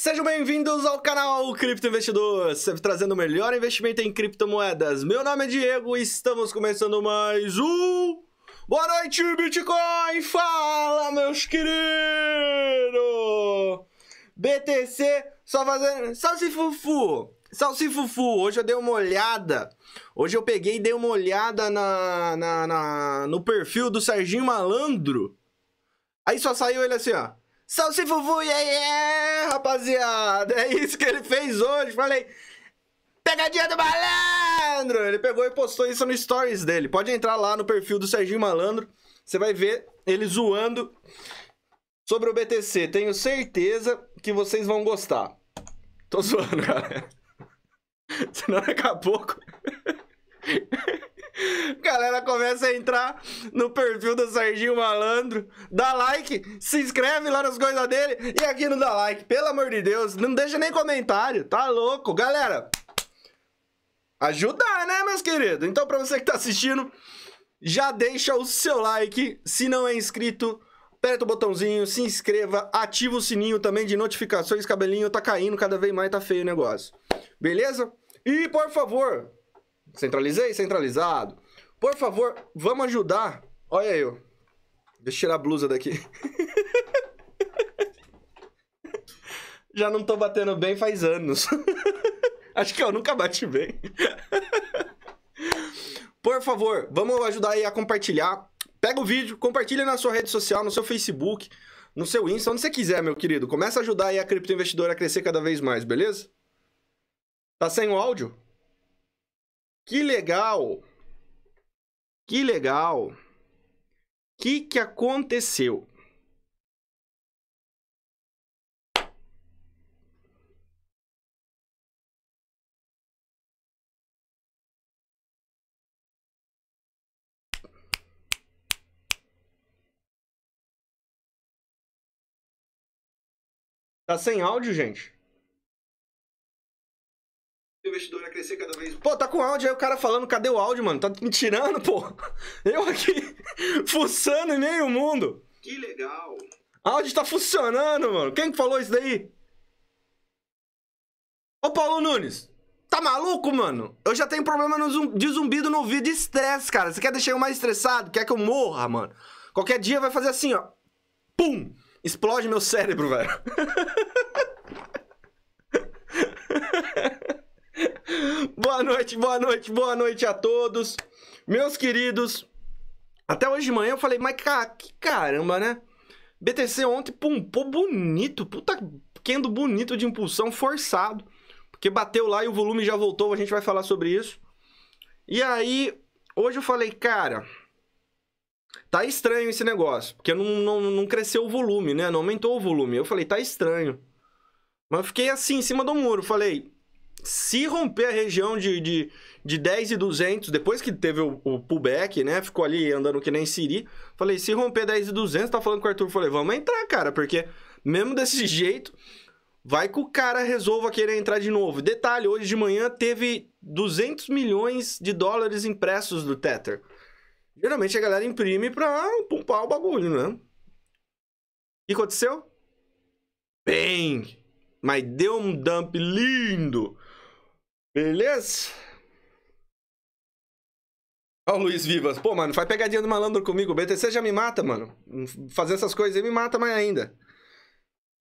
Sejam bem-vindos ao canal Cripto Investidor, sempre trazendo o melhor investimento em criptomoedas. Meu nome é Diego e estamos começando mais um... Boa noite, Bitcoin! Fala, meus queridos! BTC só fazendo... Salsifufu! Salsifufu, hoje eu dei uma olhada. Hoje eu peguei e dei uma olhada na, na, na no perfil do Serginho Malandro. Aí só saiu ele assim, ó. Salsi Fufu, yeah, yeah, é, rapaziada. É isso que ele fez hoje. Falei, pegadinha do malandro. Ele pegou e postou isso no stories dele. Pode entrar lá no perfil do Serginho Malandro. Você vai ver ele zoando sobre o BTC. Tenho certeza que vocês vão gostar. Tô zoando, cara. Senão daqui a pouco... Galera começa a entrar no perfil do Serginho Malandro, dá like, se inscreve lá nas coisas dele e aqui não dá like, pelo amor de Deus, não deixa nem comentário, tá louco? Galera, ajudar, né, meus queridos? Então, pra você que tá assistindo, já deixa o seu like, se não é inscrito, aperta o botãozinho, se inscreva, ativa o sininho também de notificações, cabelinho tá caindo cada vez mais, tá feio o negócio. Beleza? E, por favor, Centralizei? Centralizado. Por favor, vamos ajudar. Olha eu. Deixa eu tirar a blusa daqui. Já não tô batendo bem faz anos. Acho que eu nunca bati bem. Por favor, vamos ajudar aí a compartilhar. Pega o vídeo, compartilha na sua rede social, no seu Facebook, no seu Insta, onde você quiser, meu querido. Começa a ajudar aí a criptoinvestidora a crescer cada vez mais, beleza? Tá sem o áudio? Que legal! Que legal! Que que aconteceu? Tá sem áudio, gente? investidor a crescer cada vez mais. Pô, tá com áudio aí o cara falando, cadê o áudio, mano? Tá me tirando, pô. Eu aqui, fuçando em meio mundo. Que legal. Áudio tá funcionando, mano. Quem que falou isso daí? Ô, Paulo Nunes. Tá maluco, mano? Eu já tenho problema de zumbido no ouvido de estresse, cara. Você quer deixar eu mais estressado? Quer que eu morra, mano? Qualquer dia vai fazer assim, ó. Pum! Explode meu cérebro, velho. Boa noite, boa noite, boa noite a todos. Meus queridos, até hoje de manhã eu falei, mas ca, que caramba, né? BTC ontem pumpou bonito, puta quendo bonito de impulsão, forçado. Porque bateu lá e o volume já voltou, a gente vai falar sobre isso. E aí, hoje eu falei, cara, tá estranho esse negócio. Porque não, não, não cresceu o volume, né? Não aumentou o volume. Eu falei, tá estranho. Mas eu fiquei assim, em cima do muro. Falei, se romper a região de, de, de 10 e 200, depois que teve o, o pullback, né? Ficou ali andando que nem Siri. Falei, se romper 10 e 200, tá falando com o Arthur. Falei, vamos entrar, cara, porque mesmo desse jeito, vai que o cara resolva querer entrar de novo. Detalhe, hoje de manhã teve 200 milhões de dólares impressos do Tether. Geralmente a galera imprime pra pumpar o bagulho, né? O que aconteceu? bem Mas deu um dump lindo! Beleza? Ó o Luiz Vivas. Pô, mano, faz pegadinha do malandro comigo. O BTC já me mata, mano. Fazendo essas coisas aí me mata mais ainda.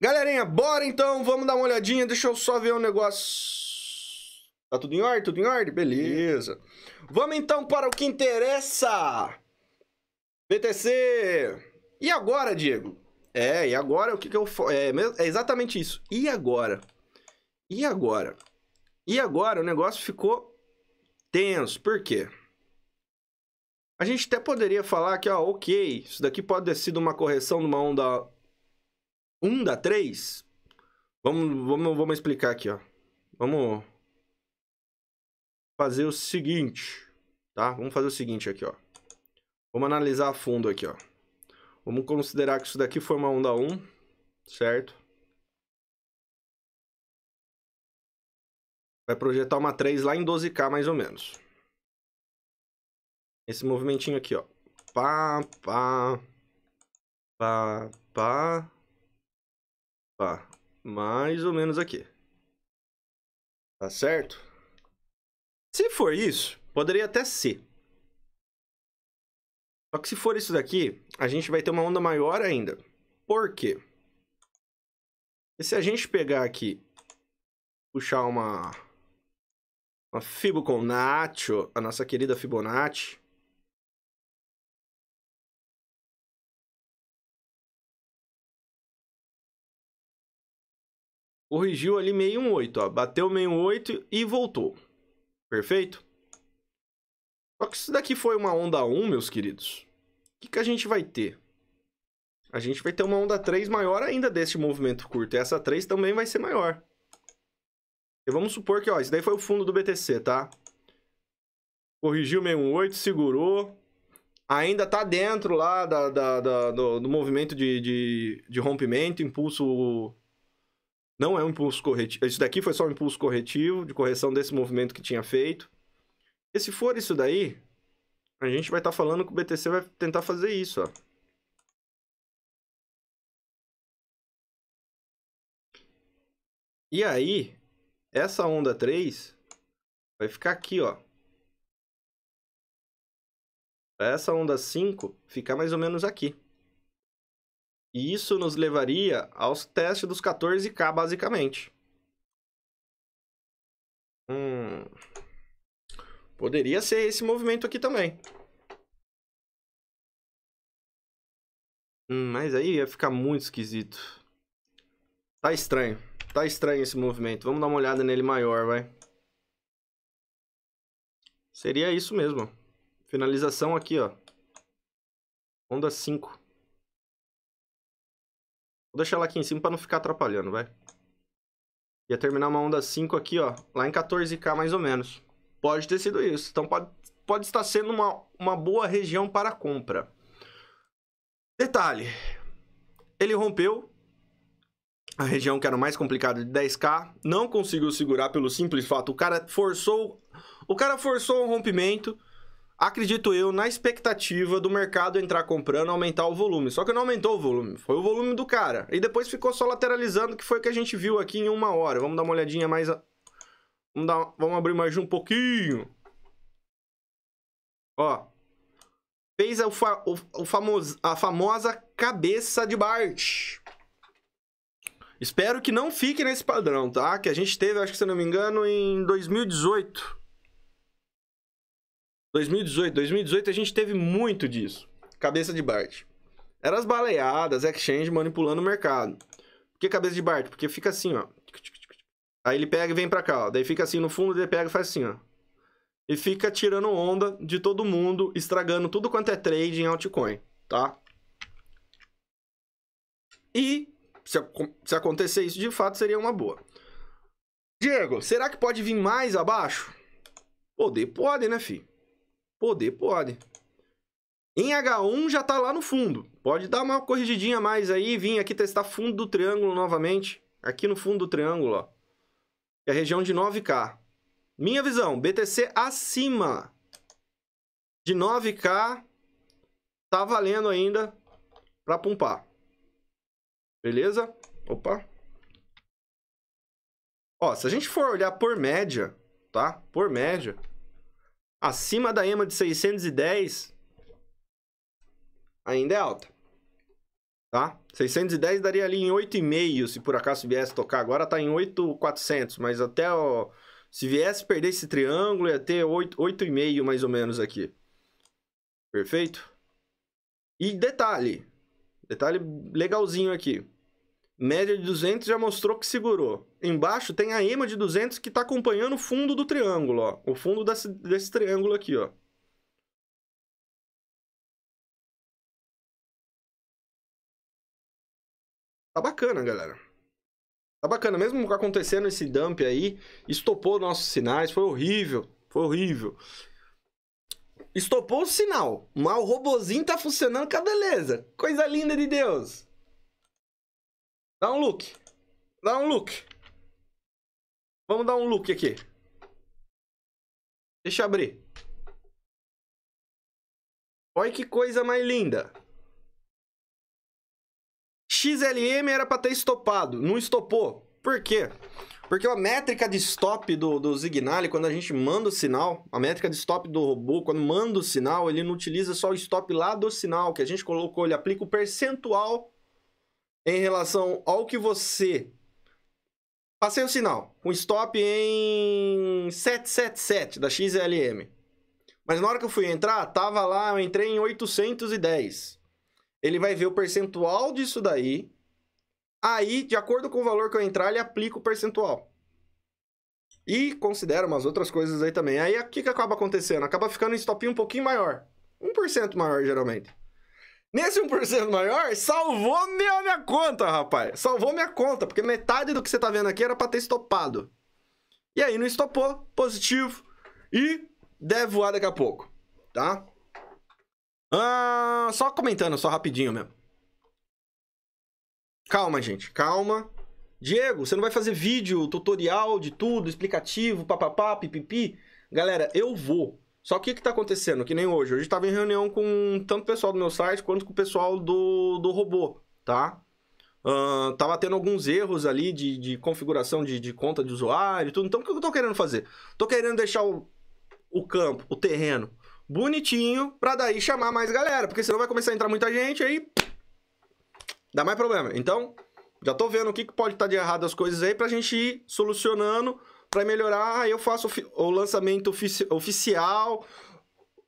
Galerinha, bora então. Vamos dar uma olhadinha. Deixa eu só ver o um negócio. Tá tudo em ordem? Tudo em ordem? Beleza. Vamos então para o que interessa. BTC. E agora, Diego? É, e agora o que, que eu... É, é exatamente isso. E agora? E agora? E agora o negócio ficou tenso. Por quê? A gente até poderia falar que, ó, ok, isso daqui pode ter sido uma correção de uma onda 1 da 3. Vamos, vamos, vamos explicar aqui, ó. Vamos fazer o seguinte, tá? Vamos fazer o seguinte aqui, ó. Vamos analisar a fundo aqui, ó. Vamos considerar que isso daqui foi uma onda 1, certo? Vai projetar uma 3 lá em 12K, mais ou menos. Esse movimentinho aqui, ó. Pá, pá, pá, pá, pá. Mais ou menos aqui. Tá certo? Se for isso, poderia até ser. Só que se for isso daqui, a gente vai ter uma onda maior ainda. Por quê? E se a gente pegar aqui, puxar uma a Fibonacci, a nossa querida Fibonacci. Corrigiu ali 618, ó. Bateu 618 e voltou. Perfeito? Só que isso daqui foi uma onda 1, meus queridos. O que, que a gente vai ter? A gente vai ter uma onda 3 maior ainda deste movimento curto. E essa 3 também vai ser maior. E vamos supor que, ó, isso daí foi o fundo do BTC, tá? Corrigiu 618, segurou. Ainda tá dentro lá da, da, da do, do, movimento de, de, de rompimento, impulso não é um impulso corretivo. Isso daqui foi só um impulso corretivo, de correção desse movimento que tinha feito. E se for isso daí, a gente vai estar tá falando que o BTC vai tentar fazer isso, ó. E aí, essa onda 3 vai ficar aqui, ó. essa onda 5 ficar mais ou menos aqui. E isso nos levaria aos testes dos 14K, basicamente. Hum. Poderia ser esse movimento aqui também. Hum, mas aí ia ficar muito esquisito. Tá estranho. Tá estranho esse movimento. Vamos dar uma olhada nele maior, vai. Seria isso mesmo. Finalização aqui, ó. Onda 5. Vou deixar ela aqui em cima para não ficar atrapalhando, vai. Ia terminar uma onda 5 aqui, ó. Lá em 14K, mais ou menos. Pode ter sido isso. Então pode, pode estar sendo uma, uma boa região para compra. Detalhe. Ele rompeu, a região que era o mais complicado de 10k, não conseguiu segurar pelo simples fato. O cara forçou, o cara forçou um rompimento, acredito eu, na expectativa do mercado entrar comprando, aumentar o volume. Só que não aumentou o volume, foi o volume do cara. E depois ficou só lateralizando, que foi o que a gente viu aqui em uma hora. Vamos dar uma olhadinha mais... A... Vamos, dar... Vamos abrir mais um pouquinho. Ó. Fez o, fa... o, o a famosa cabeça de Bart. Espero que não fique nesse padrão, tá? Que a gente teve, acho que se não me engano, em 2018. 2018, 2018 a gente teve muito disso. Cabeça de Bart. Era as baleadas, exchange manipulando o mercado. Por que cabeça de Bart? Porque fica assim, ó. Aí ele pega e vem pra cá, ó. Daí fica assim no fundo, ele pega e faz assim, ó. E fica tirando onda de todo mundo, estragando tudo quanto é trade em altcoin, tá? E se, se acontecer isso de fato, seria uma boa. Diego, será que pode vir mais abaixo? Poder pode, né, fi? Poder pode. Em H1 já tá lá no fundo. Pode dar uma corrigidinha mais aí, vir aqui testar fundo do triângulo novamente. Aqui no fundo do triângulo, ó. É a região de 9K. Minha visão, BTC acima de 9K tá valendo ainda para pumpar. Beleza? Opa. Ó, se a gente for olhar por média, tá? Por média, acima da EMA de 610 ainda é alta. Tá? 610 daria ali em 8,5 se por acaso viesse tocar. Agora tá em 8,400, mas até ó, se viesse perder esse triângulo ia ter 8,5 mais ou menos aqui. Perfeito? E detalhe, detalhe legalzinho aqui. Média de 200 já mostrou que segurou. Embaixo tem a EMA de 200 que está acompanhando o fundo do triângulo, ó. O fundo desse, desse triângulo aqui, ó. Tá bacana, galera. Tá bacana. Mesmo acontecendo esse dump aí, estopou nossos sinais. Foi horrível. Foi horrível. Estopou o sinal, mas o robozinho tá funcionando com a beleza. Coisa linda de Deus. Dá um look. Dá um look. Vamos dar um look aqui. Deixa eu abrir. Olha que coisa mais linda. XLM era para ter estopado, não estopou. Por quê? Porque a métrica de stop do, do Zignali, quando a gente manda o sinal, a métrica de stop do robô, quando manda o sinal, ele não utiliza só o stop lá do sinal, que a gente colocou, ele aplica o percentual em relação ao que você. Passei o sinal, um stop em 777 da XLM. Mas na hora que eu fui entrar, tava lá, eu entrei em 810. Ele vai ver o percentual disso daí. Aí, de acordo com o valor que eu entrar, ele aplica o percentual. E considera umas outras coisas aí também. Aí o que, que acaba acontecendo? Acaba ficando um stop um pouquinho maior. 1% maior, geralmente. Nesse 1% maior, salvou minha, minha conta, rapaz. Salvou minha conta, porque metade do que você tá vendo aqui era pra ter estopado. E aí não estopou, positivo. E deve voar daqui a pouco, tá? Ah, só comentando, só rapidinho mesmo. Calma, gente, calma. Diego, você não vai fazer vídeo, tutorial de tudo, explicativo, papapá, pipipi? Galera, eu vou. Só que o que está acontecendo? Que nem hoje. Hoje estava em reunião com tanto o pessoal do meu site quanto com o pessoal do, do robô, tá? Uh, tava tendo alguns erros ali de, de configuração de, de conta de usuário e tudo. Então, o que eu tô querendo fazer? Tô querendo deixar o, o campo, o terreno, bonitinho, para daí chamar mais galera. Porque senão vai começar a entrar muita gente, aí dá mais problema. Então, já tô vendo o que, que pode estar tá de errado as coisas aí pra gente ir solucionando para melhorar, eu faço o lançamento ofici oficial.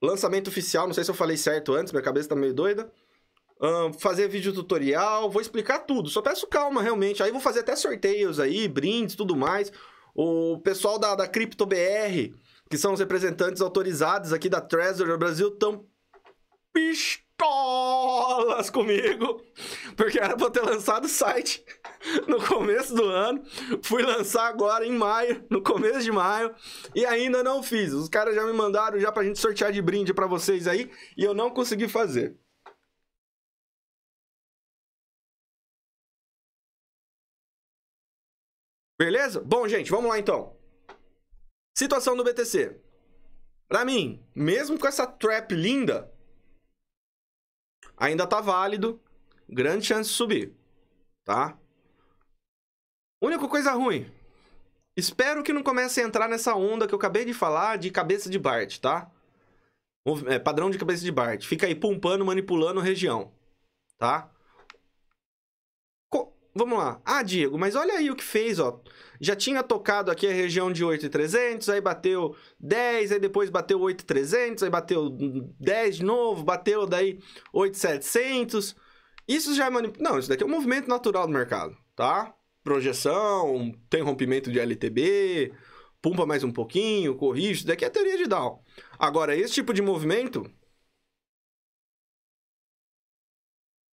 Lançamento oficial, não sei se eu falei certo antes, minha cabeça tá meio doida. fazer vídeo tutorial, vou explicar tudo. Só peço calma, realmente. Aí vou fazer até sorteios aí, brindes, tudo mais. O pessoal da, da CryptoBR, que são os representantes autorizados aqui da Treasury Brasil, estão pistolas comigo, porque era pra ter lançado o site no começo do ano. Fui lançar agora em maio, no começo de maio, e ainda não fiz. Os caras já me mandaram já pra gente sortear de brinde para vocês aí, e eu não consegui fazer. Beleza? Bom, gente, vamos lá então. Situação do BTC. Pra mim, mesmo com essa trap linda, ainda tá válido, grande chance de subir, tá? Única coisa ruim, espero que não comece a entrar nessa onda que eu acabei de falar de cabeça de Bart, tá? É, padrão de cabeça de Bart. Fica aí pumpando, manipulando região, tá? Vamos lá. Ah, Diego, mas olha aí o que fez, ó. Já tinha tocado aqui a região de 8,300, aí bateu 10, aí depois bateu 8,300, aí bateu 10 de novo, bateu daí 8,700. Isso já é manip... Não, isso daqui é um movimento natural do mercado, tá? Projeção, tem rompimento de LTB, pumpa mais um pouquinho, corrige, isso daqui é teoria de Dow. Agora, esse tipo de movimento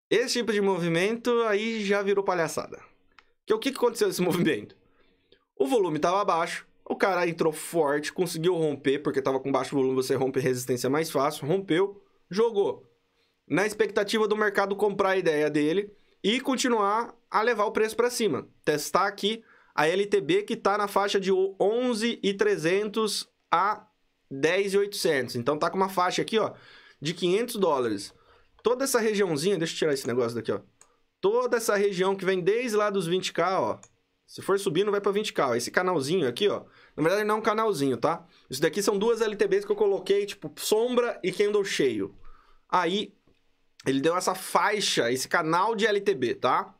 Esse tipo de movimento aí já virou palhaçada. Que o que aconteceu nesse movimento? O volume estava baixo, o cara entrou forte, conseguiu romper, porque estava com baixo volume, você rompe resistência mais fácil, rompeu, jogou. Na expectativa do mercado comprar a ideia dele e continuar a levar o preço para cima. Testar aqui a LTB que está na faixa de 11,300 a 10,800. Então tá com uma faixa aqui, ó, de 500 dólares toda essa regiãozinha, deixa eu tirar esse negócio daqui, ó. Toda essa região que vem desde lá dos 20k, ó. Se for subindo, vai para 20k. Ó. Esse canalzinho aqui, ó. Na verdade, não é um canalzinho, tá? Isso daqui são duas LTBs que eu coloquei, tipo, sombra e candle cheio. Aí, ele deu essa faixa, esse canal de LTB, tá?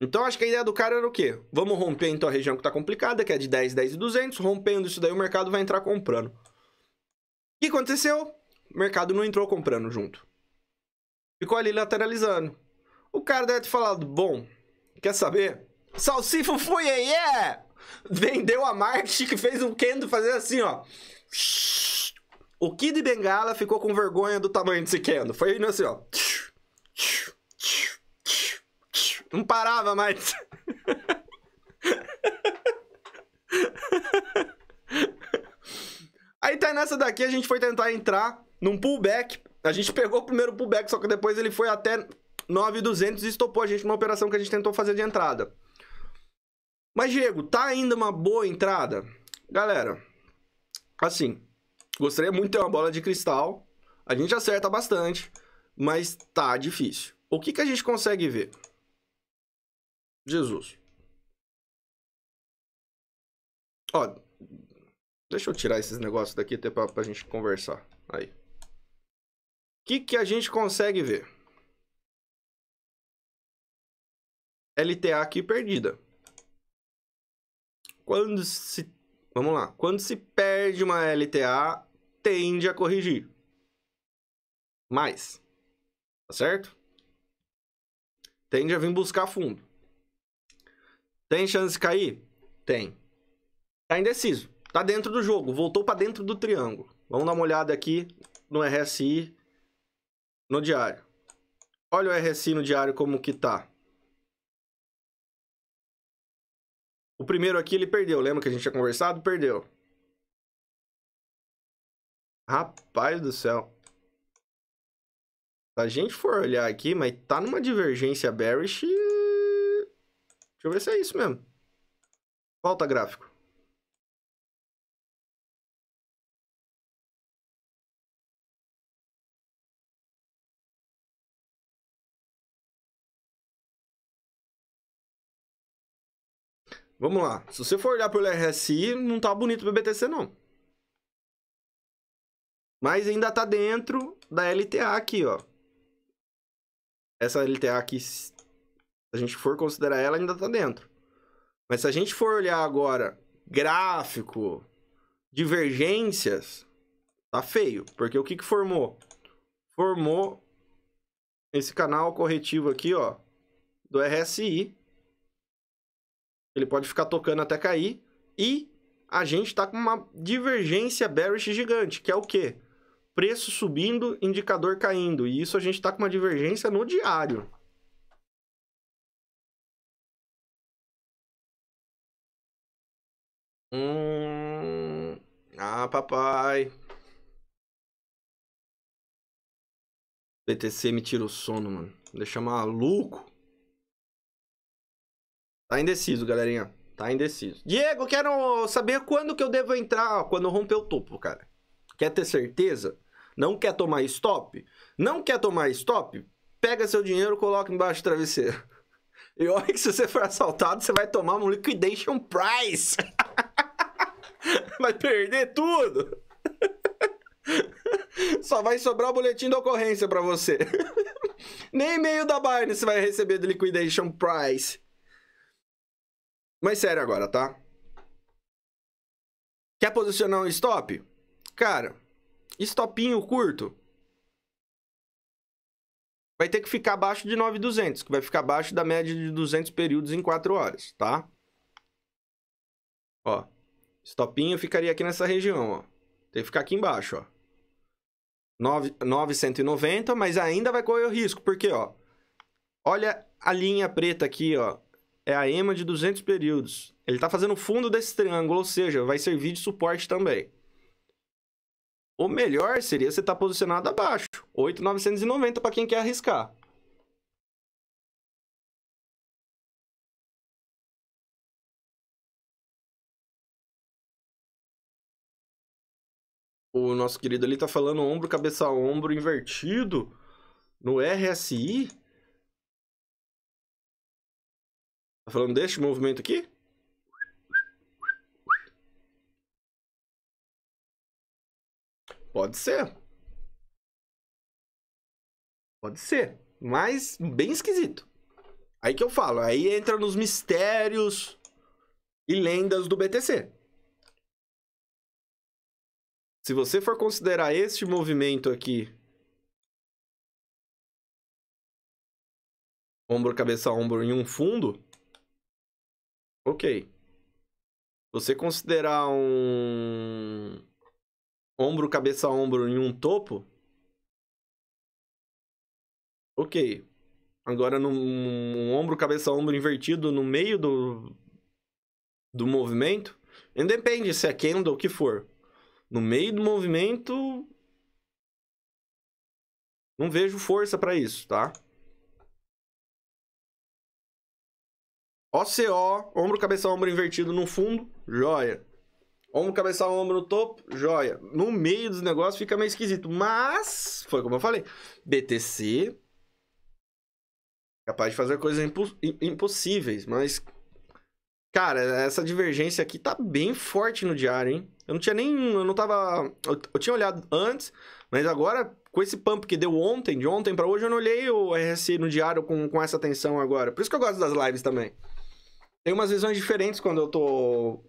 Então, acho que a ideia do cara era o quê? Vamos romper, então, a região que tá complicada, que é de 10, 10 e 200. Rompendo isso daí, o mercado vai entrar comprando. O que aconteceu? O mercado não entrou comprando junto. Ficou ali lateralizando. O cara deve ter falado, bom, quer saber? Salsifo foi aí, yeah! Vendeu a Marte que fez um Kendo fazer assim, ó. O Kid Bengala ficou com vergonha do tamanho desse Kendo. Foi indo assim, ó. Não parava mais. Aí tá nessa daqui, a gente foi tentar entrar num pullback. A gente pegou o primeiro pullback, só que depois ele foi até 9,200 e estopou a gente numa operação que a gente tentou fazer de entrada. Mas, Diego, tá ainda uma boa entrada? Galera, assim, gostaria muito de ter uma bola de cristal. A gente acerta bastante, mas tá difícil. O que, que a gente consegue ver? Jesus. Olha, Deixa eu tirar esses negócios daqui até pra, pra gente conversar. Aí. O que, que a gente consegue ver? LTA aqui perdida. Quando se... Vamos lá. Quando se perde uma LTA, tende a corrigir. Mais. Tá certo? Tende a vir buscar fundo. Tem chance de cair? Tem. Tá indeciso. Tá dentro do jogo, voltou para dentro do triângulo. Vamos dar uma olhada aqui no RSI no diário. Olha o RSI no diário como que tá. O primeiro aqui ele perdeu, lembra que a gente tinha conversado? Perdeu. Rapaz do céu. Se a gente for olhar aqui, mas tá numa divergência bearish. Deixa eu ver se é isso mesmo. Falta gráfico. Vamos lá. Se você for olhar pelo RSI, não tá bonito o BBTC, não. Mas ainda tá dentro da LTA aqui, ó. Essa LTA aqui, se a gente for considerar ela, ainda tá dentro. Mas se a gente for olhar agora gráfico, divergências, tá feio. Porque o que que formou? Formou esse canal corretivo aqui, ó, do RSI ele pode ficar tocando até cair. E a gente está com uma divergência bearish gigante, que é o quê? Preço subindo, indicador caindo. E isso a gente está com uma divergência no diário. Hum... Ah, papai. BTC me tira o sono, mano. Deixa maluco. Tá indeciso, galerinha. Tá indeciso. Diego, quero saber quando que eu devo entrar, quando romper o topo, cara. Quer ter certeza? Não quer tomar stop? Não quer tomar stop? Pega seu dinheiro, coloca embaixo do travesseiro. E olha que se você for assaltado, você vai tomar um liquidation price. vai perder tudo. Só vai sobrar o boletim da ocorrência para você. Nem e-mail da Binance vai receber do liquidation price. Mas sério agora, tá? Quer posicionar um stop? Cara, stopinho curto. Vai ter que ficar abaixo de 9,200, que vai ficar abaixo da média de 200 períodos em 4 horas, tá? Ó, stopinho ficaria aqui nessa região, ó. Tem que ficar aqui embaixo, ó. 9, 990, mas ainda vai correr o risco, porque, ó, olha a linha preta aqui, ó, é a EMA de 200 períodos. Ele está fazendo o fundo desse triângulo, ou seja, vai servir de suporte também. O melhor seria você estar tá posicionado abaixo, 8,990 para quem quer arriscar. O nosso querido ali está falando ombro, cabeça, ombro invertido no RSI. Tá falando deste movimento aqui? Pode ser. Pode ser. Mas bem esquisito. Aí que eu falo. Aí entra nos mistérios e lendas do BTC. Se você for considerar este movimento aqui. Ombro, cabeça, ombro em um fundo. Ok. Você considerar um ombro, cabeça, ombro em um topo? Ok. Agora, num um ombro, cabeça, ombro invertido no meio do, do movimento? Independe se é candle ou o que for. No meio do movimento, não vejo força para isso, tá? OCO, ombro, cabeça, ombro invertido no fundo, joia. Ombro, cabeça, ombro no topo, joia. No meio dos negócios fica meio esquisito, mas foi como eu falei. BTC capaz de fazer coisas imposs impossíveis, mas cara, essa divergência aqui tá bem forte no diário, hein? Eu não tinha nem, eu não tava, eu, eu tinha olhado antes, mas agora com esse pump que deu ontem, de ontem para hoje, eu não olhei o RSI no diário com, com essa atenção agora. Por isso que eu gosto das lives também. Tem umas visões diferentes quando eu tô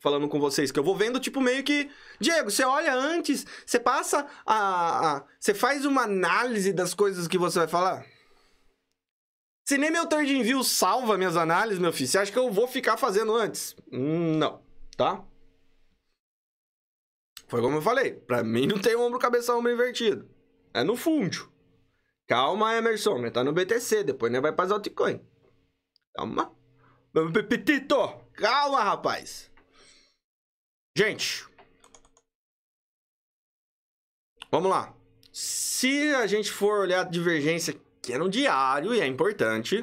falando com vocês, que eu vou vendo, tipo, meio que. Diego, você olha antes, você passa a, Você faz uma análise das coisas que você vai falar. Se nem meu third envio salva minhas análises, meu filho, você acha que eu vou ficar fazendo antes? Hum, não, tá? Foi como eu falei, pra mim não tem ombro, cabeça, ombro invertido. É no fundo Calma, Emerson, tá no BTC, depois né, vai pra Zotcoin. Calma. É Petito! Calma, rapaz! Gente. Vamos lá. Se a gente for olhar a divergência, que é no diário e é importante.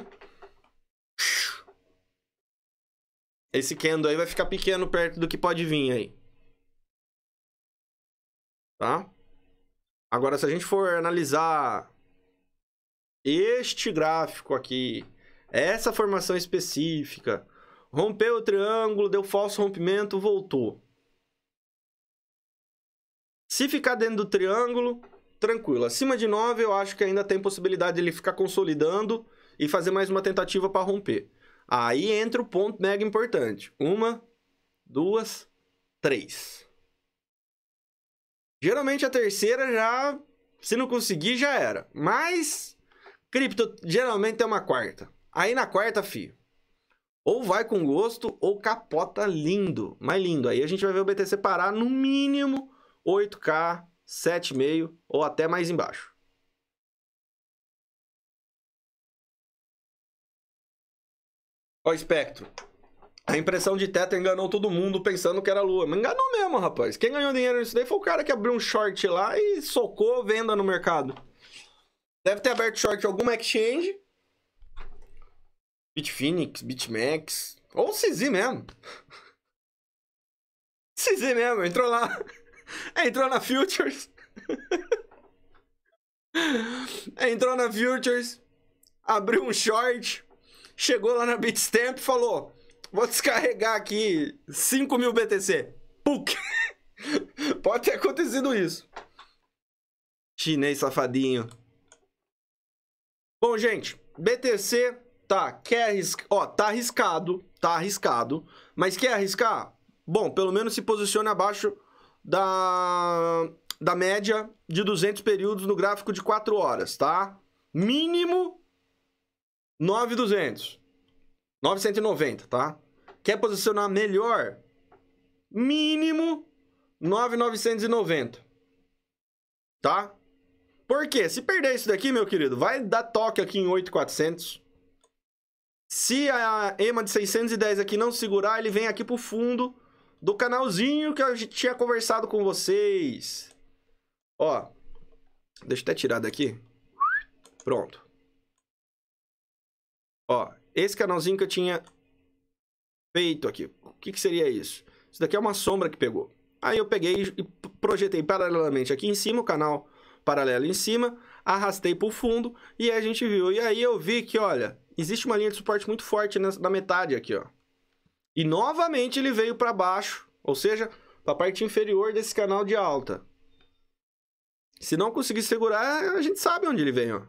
Esse candle aí vai ficar pequeno perto do que pode vir aí. Tá? Agora, se a gente for analisar este gráfico aqui é essa formação específica. Rompeu o triângulo, deu falso rompimento, voltou. Se ficar dentro do triângulo, tranquilo. Acima de 9, eu acho que ainda tem possibilidade de ele ficar consolidando e fazer mais uma tentativa para romper. Aí entra o ponto mega importante. Uma, duas, três. Geralmente a terceira já, se não conseguir, já era. Mas cripto geralmente é uma quarta. Aí na quarta, fi, ou vai com gosto ou capota lindo, mais lindo. Aí a gente vai ver o BTC parar no mínimo 8K, 7,5 ou até mais embaixo. Ó, espectro. A impressão de teto enganou todo mundo pensando que era lua. Mas enganou mesmo, rapaz. Quem ganhou dinheiro nisso daí foi o cara que abriu um short lá e socou venda no mercado. Deve ter aberto short em alguma exchange Bitphoenix, BitMEX. ou CZ mesmo. CZ mesmo, entrou lá. entrou na Futures. entrou na Futures, abriu um short, chegou lá na Bitstamp e falou: Vou descarregar aqui 5 mil BTC. Puk. Pode ter acontecido isso. Chinês safadinho. Bom, gente, BTC Tá, quer arriscar. Ó, tá arriscado, tá arriscado. Mas quer arriscar? Bom, pelo menos se posicione abaixo da, da média de 200 períodos no gráfico de 4 horas, tá? Mínimo 9,200. 990, tá? Quer posicionar melhor? Mínimo 9,990. Tá? Porque se perder isso daqui, meu querido, vai dar toque aqui em 8,400. Se a EMA de 610 aqui não segurar, ele vem aqui pro fundo do canalzinho que a gente tinha conversado com vocês. Ó, deixa eu até tirar daqui. Pronto. Ó, esse canalzinho que eu tinha feito aqui. O que, que seria isso? Isso daqui é uma sombra que pegou. Aí eu peguei e projetei paralelamente aqui em cima, o canal paralelo em cima arrastei para o fundo e a gente viu. E aí eu vi que, olha, existe uma linha de suporte muito forte na, na metade aqui, ó. E novamente ele veio para baixo, ou seja, para a parte inferior desse canal de alta. Se não conseguir segurar, a gente sabe onde ele vem, ó.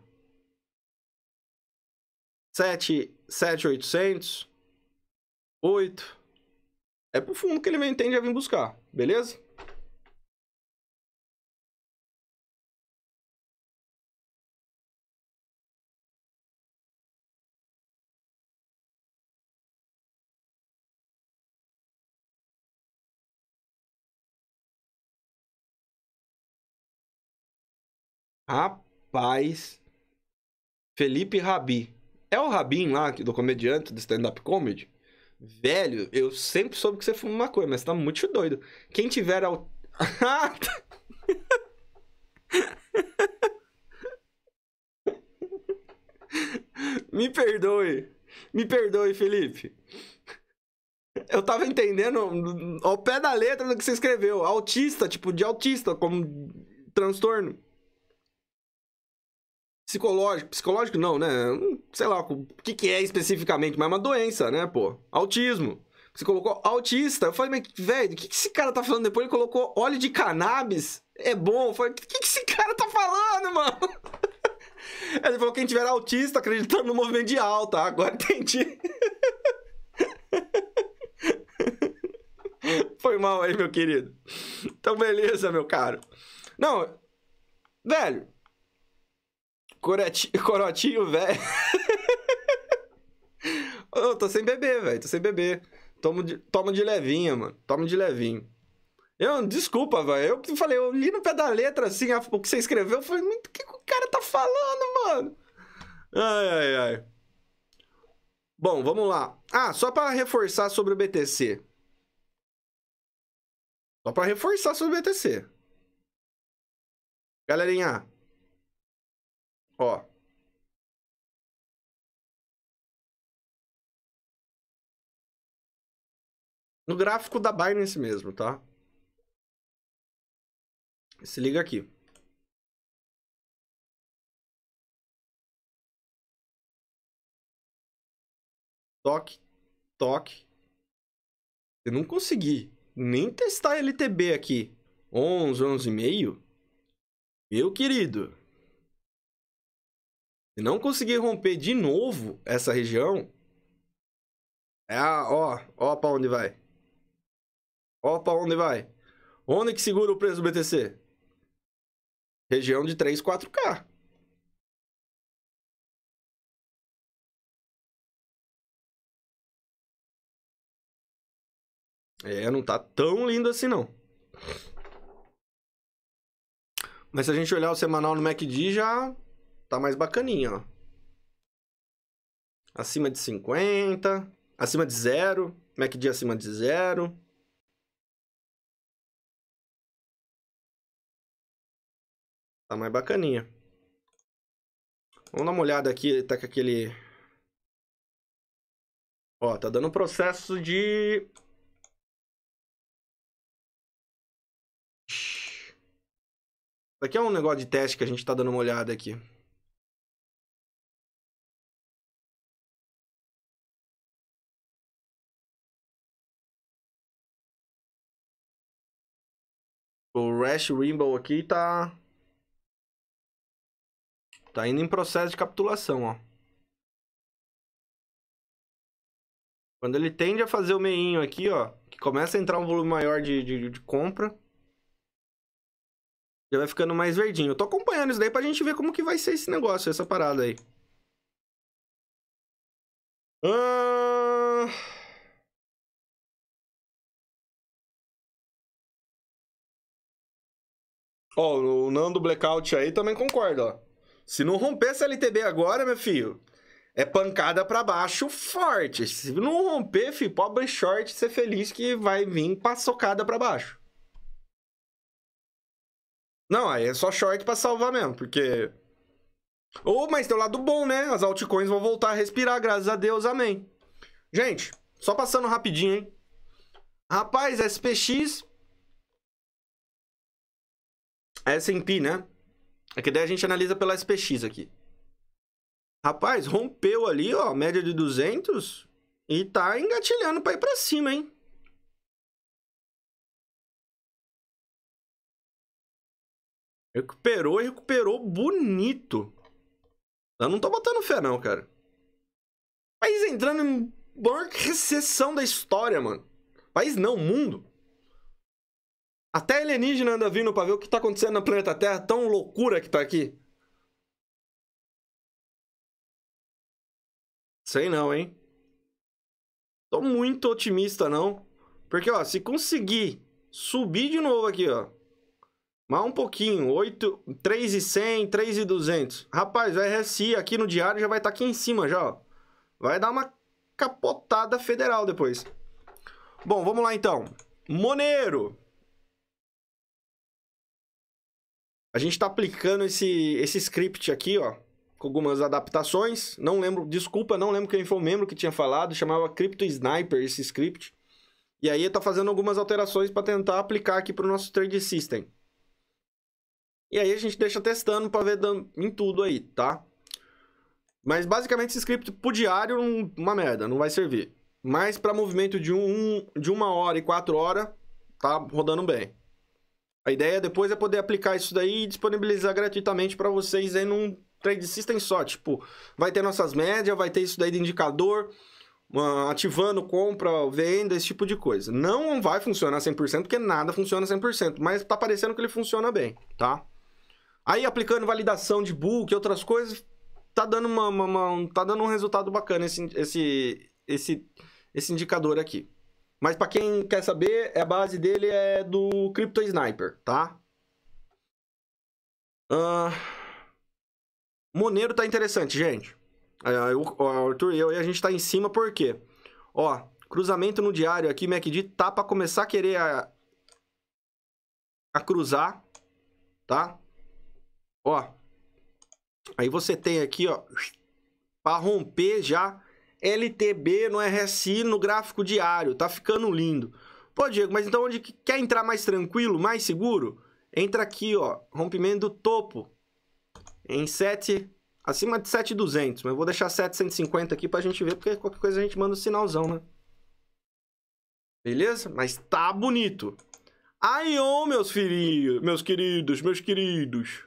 7, 7800, 8. É pro fundo que ele vem, tende a vir buscar, beleza? Rapaz. Felipe Rabi. É o Rabin lá, do comediante do stand-up comedy? Velho, eu sempre soube que você fuma uma coisa mas você tá muito doido. Quem tiver. Al... Me perdoe. Me perdoe, Felipe. Eu tava entendendo ao pé da letra do que você escreveu. Autista, tipo, de autista, como transtorno psicológico, psicológico não, né? Sei lá o que, que é especificamente, mas é uma doença, né, pô? Autismo. Você colocou autista. Eu falei, mas, velho, o que, que esse cara tá falando? Depois ele colocou óleo de cannabis. É bom. Eu falei, o que, que esse cara tá falando, mano? Ele falou quem tiver autista acreditando no movimento de alta. Agora entendi. Foi mal aí, meu querido. Então, beleza, meu caro. Não, velho, Corati... Corotinho, velho. eu tô sem beber, velho. Tô sem beber. Tomo de, tomo de levinha, mano. Tomo de levinho. Eu, desculpa, velho. Eu falei, eu li no pé da letra, assim, o que você escreveu. Eu falei, o que, o cara tá falando, mano? Ai, ai, ai. Bom, vamos lá. Ah, só para reforçar sobre o BTC. Só para reforçar sobre o BTC. Galerinha, Ó. No gráfico da Binance mesmo, tá? Se liga aqui. Toque, toque. Eu não consegui nem testar LTB aqui. 11, 11,5. Meu querido e não conseguir romper de novo essa região, é a, ó, ó pra onde vai. Ó pra onde vai. Onde que segura o preço do BTC? Região de 3, 4K. É, não tá tão lindo assim não. Mas se a gente olhar o semanal no MACD já Tá mais bacaninha, ó. Acima de 50, acima de zero, MACD acima de zero. Tá mais bacaninha. Vamos dar uma olhada aqui, tá com aquele... Ó, tá dando um processo de... Isso aqui é um negócio de teste que a gente tá dando uma olhada aqui. Crash Rainbow aqui tá. Tá indo em processo de capitulação, ó. Quando ele tende a fazer o meinho aqui, ó, que começa a entrar um volume maior de, de, de compra, já vai ficando mais verdinho. Eu tô acompanhando isso daí pra gente ver como que vai ser esse negócio, essa parada aí. Ah... Ó, o Nando Blackout aí também concorda, ó. Se não romper essa LTB agora, meu filho, é pancada para baixo forte. Se não romper, filho, pobre short, ser feliz que vai vir paçocada para baixo. Não, aí é só short para salvar mesmo, porque... Ou, oh, mas tem o lado bom, né? As altcoins vão voltar a respirar, graças a Deus, amém. Gente, só passando rapidinho, hein? Rapaz, SPX é S&P, né? É que daí a gente analisa pela SPX aqui. Rapaz, rompeu ali, ó, média de 200 e tá engatilhando para ir para cima, hein? Recuperou e recuperou bonito. Eu não tô botando fé não, cara. País entrando em maior recessão da história, mano. País não, mundo. Até alienígena anda vindo pra ver o que tá acontecendo no planeta Terra, tão loucura que tá aqui. Sei não, hein? Tô muito otimista, não. Porque, ó, se conseguir subir de novo aqui, ó. Mais um pouquinho, 8, 3 e 100, 3 e 200. Rapaz, o RSI aqui no diário já vai estar tá aqui em cima já, ó. Vai dar uma capotada federal depois. Bom, vamos lá então. Monero. A gente tá aplicando esse, esse script aqui, ó, com algumas adaptações. Não lembro, desculpa, não lembro quem foi o membro que tinha falado, chamava Crypto Sniper esse script. E aí tá fazendo algumas alterações para tentar aplicar aqui pro nosso trade system. E aí a gente deixa testando para ver dando em tudo aí, tá? Mas basicamente esse script pro diário, uma merda, não vai servir. Mas para movimento de, um, de uma hora e quatro horas, tá rodando bem. A ideia depois é poder aplicar isso daí e disponibilizar gratuitamente para vocês aí num trade system só. Tipo, vai ter nossas médias, vai ter isso daí de indicador, ativando compra, venda, esse tipo de coisa. Não vai funcionar 100%, porque nada funciona 100%, mas tá parecendo que ele funciona bem, tá? Aí aplicando validação de book e outras coisas, tá dando uma, uma, uma, tá dando um resultado bacana esse esse esse esse indicador aqui. Mas para quem quer saber, a base dele é do Crypto Sniper, tá? Uh... Monero tá interessante, gente. É, eu, o Arthur e eu, a gente tá em cima por quê? Ó, cruzamento no diário aqui, MACD tá pra começar a querer a, a cruzar, tá? Ó, aí você tem aqui, ó, pra romper já LTB no RSI no gráfico diário, tá ficando lindo. Pô, Diego, mas então onde quer entrar mais tranquilo, mais seguro? Entra aqui, ó, rompimento do topo em 7 acima de 7,200, mas eu vou deixar 750 aqui pra gente ver, porque qualquer coisa a gente manda um sinalzão, né? Beleza? Mas tá bonito. Aí, ô, meus filhinhos, meus queridos, meus queridos.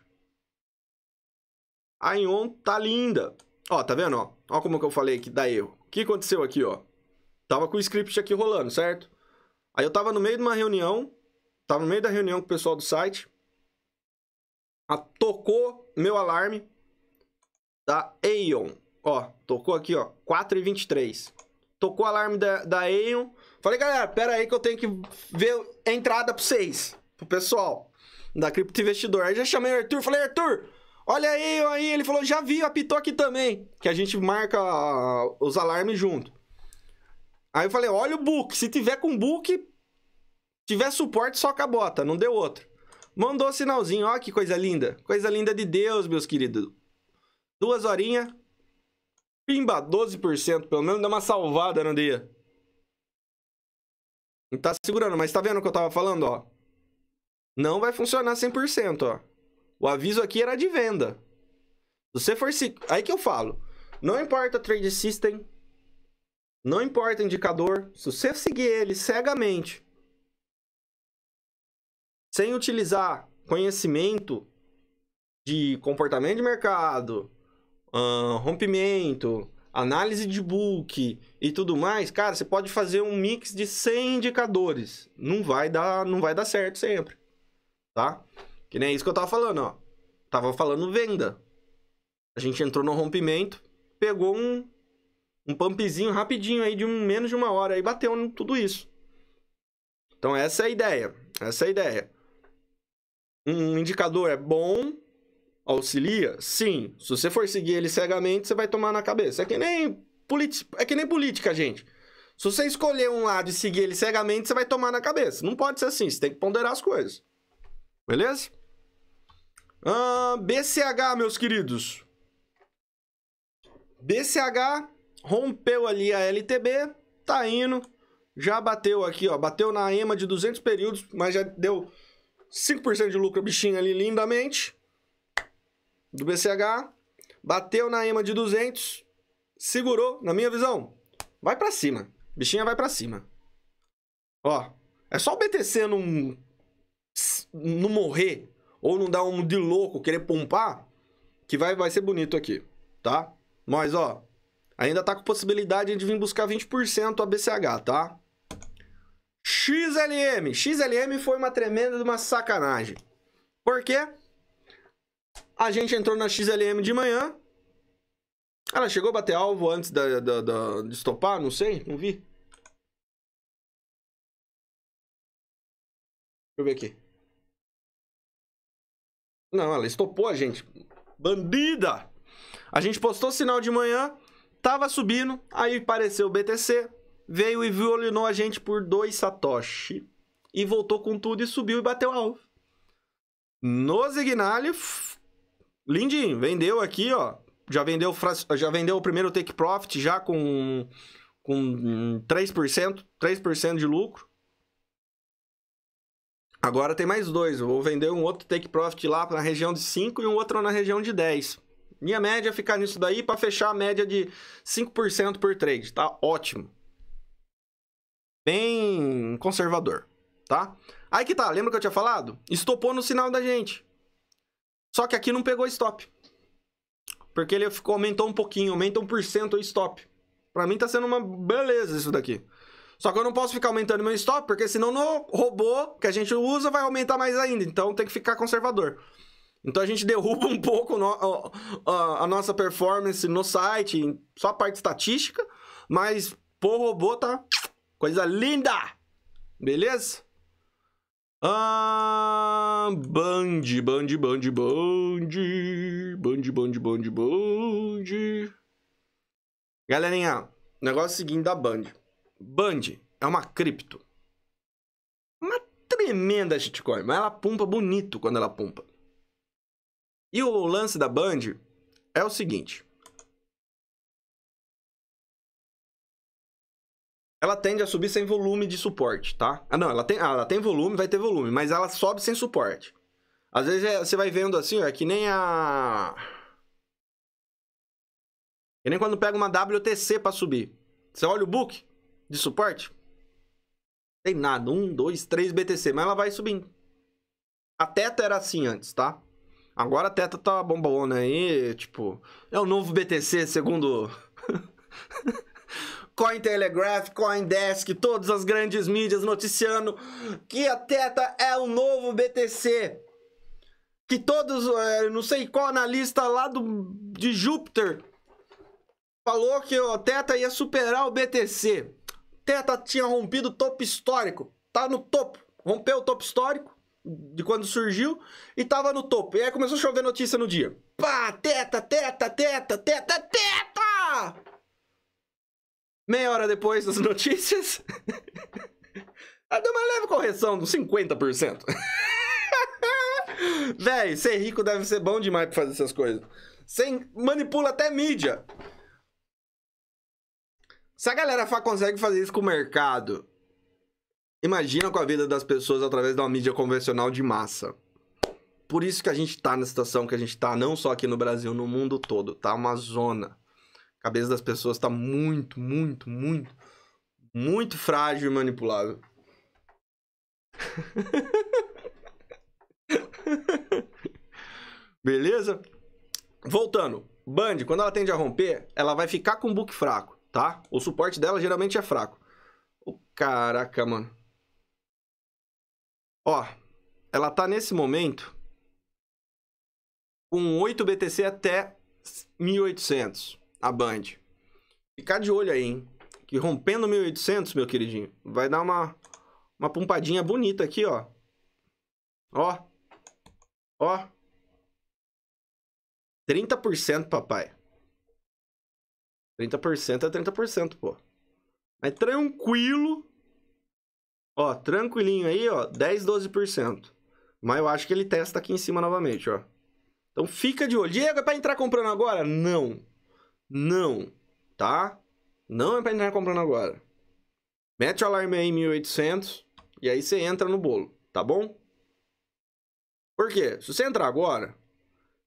A Ion tá linda. Ó, tá vendo, ó? Olha como que eu falei que dá erro. O que aconteceu aqui, ó? Tava com o script aqui rolando, certo? Aí eu tava no meio de uma reunião, tava no meio da reunião com o pessoal do site, a, tocou meu alarme da Aeon. Ó, tocou aqui, ó, 4 e 23. Tocou o alarme da, da Aeon. Falei, galera, pera aí que eu tenho que ver a entrada pra vocês, pro pessoal da Cripto Investidor. Aí já chamei o Arthur, falei, Arthur, Olha aí, aí, ele falou, já vi, apitou aqui também. Que a gente marca ah, os alarmes junto. Aí eu falei, olha o book. Se tiver com book, tiver suporte, soca a bota. Não deu outro. Mandou sinalzinho, ó que coisa linda. Coisa linda de Deus, meus queridos. Duas horinhas. Pimba, 12%. Pelo menos dá uma salvada no dia. Não tá segurando, mas tá vendo o que eu tava falando, ó? Não vai funcionar 100%, ó. O aviso aqui era de venda. Se você for se... Aí que eu falo. Não importa trade system. Não importa indicador. Se você seguir ele cegamente. Sem utilizar conhecimento de comportamento de mercado, rompimento, análise de book e tudo mais, cara, você pode fazer um mix de 100 indicadores. Não vai dar, não vai dar certo sempre, tá? Que nem isso que eu tava falando, ó. Tava falando venda. A gente entrou no rompimento, pegou um, um pumpzinho rapidinho aí de um, menos de uma hora e bateu em tudo isso. Então essa é a ideia. Essa é a ideia. Um indicador é bom, auxilia? Sim. Se você for seguir ele cegamente, você vai tomar na cabeça. É que nem, é que nem política, gente. Se você escolher um lado e seguir ele cegamente, você vai tomar na cabeça. Não pode ser assim, você tem que ponderar as coisas. Beleza? Uh, BCH, meus queridos. BCH rompeu ali a LTB, tá indo. Já bateu aqui, ó. Bateu na EMA de 200 períodos, mas já deu 5% de lucro, bichinho ali, lindamente. Do BCH. Bateu na EMA de 200. Segurou, na minha visão. Vai para cima. Bichinha vai para cima. Ó. É só o BTC não. Não morrer ou não dá um de louco querer pompar, que vai, vai ser bonito aqui, tá? Mas, ó, ainda tá com possibilidade de vir buscar 20% a BCH, tá? XLM. XLM foi uma tremenda de uma sacanagem. Por quê? A gente entrou na XLM de manhã. Ela chegou a bater alvo antes da, da, da, de estopar? Não sei, não vi. Deixa eu ver aqui. Não, ela estopou a gente. Bandida! A gente postou sinal de manhã, tava subindo, aí apareceu o BTC, veio e violinou a gente por dois satoshi e voltou com tudo e subiu e bateu alvo. No Zignali, lindinho, vendeu aqui, ó. Já vendeu, já vendeu o primeiro take profit já com, com 3%, 3% de lucro. Agora tem mais dois. Eu vou vender um outro take profit lá na região de 5 e um outro na região de 10. Minha média é ficar nisso daí para fechar a média de 5% por trade, tá? Ótimo. Bem conservador, tá? Aí que tá, lembra que eu tinha falado? Estopou no sinal da gente. Só que aqui não pegou stop. Porque ele ficou, aumentou um pouquinho, aumenta 1% o stop. Pra mim tá sendo uma beleza isso daqui. Só que eu não posso ficar aumentando meu stop, porque senão no robô que a gente usa vai aumentar mais ainda. Então tem que ficar conservador. Então a gente derruba um pouco a nossa performance no site, só a parte estatística, mas pô, robô tá coisa linda! Beleza? Ah, Band, Band, Band, Band, Band, Band, Band, Band. Galerinha, negócio é seguinte da Band. Band é uma cripto. Uma tremenda shitcoin, mas ela pumpa bonito quando ela pumpa. E o lance da Band é o seguinte. Ela tende a subir sem volume de suporte, tá? Ah, não, ela tem, ah, ela tem volume, vai ter volume, mas ela sobe sem suporte. Às vezes é, você vai vendo assim, ó, é que nem a. Que nem quando pega uma WTC para subir. Você olha o book, de suporte? Tem nada. Um, dois, três BTC. Mas ela vai subindo. A teta era assim antes, tá? Agora a teta tá bombona aí, tipo... É o novo BTC, segundo... Cointelegraph, Coindesk, todas as grandes mídias noticiando que a Teta é o novo BTC. Que todos, é, não sei qual analista lá do, de Júpiter falou que a Teta ia superar o BTC. Teta tinha rompido o topo histórico. Tá no topo. Rompeu o topo histórico de quando surgiu e tava no topo. E aí começou a chover notícia no dia. Pá, teta, teta, teta, teta, teta! Meia hora depois das notícias, deu uma leve correção, de 50%. Véi, ser rico deve ser bom demais pra fazer essas coisas. Sem manipula até mídia. Se a galera consegue fazer isso com o mercado, imagina com a vida das pessoas através de uma mídia convencional de massa. Por isso que a gente tá na situação que a gente tá, não só aqui no Brasil, no mundo todo. Tá uma zona. A cabeça das pessoas tá muito, muito, muito, muito frágil e manipulável. Beleza? Voltando. Band, quando ela tende a romper, ela vai ficar com um book fraco tá? O suporte dela geralmente é fraco. caraca, mano. Ó, ela tá nesse momento com 8 BTC até 1.800, a Band. Ficar de olho aí, hein? Que rompendo 1.800, meu queridinho, vai dar uma, uma pompadinha bonita aqui, ó. Ó. Ó. 30%, papai. 30% é 30%, pô. Mas tranquilo. Ó, tranquilinho aí, ó. 10, 12%. Mas eu acho que ele testa aqui em cima novamente, ó. Então fica de olho. Diego, é pra entrar comprando agora? Não. Não. Tá? Não é pra entrar comprando agora. Mete o alarme aí em 1800 e aí você entra no bolo, tá bom? Por quê? Se você entrar agora,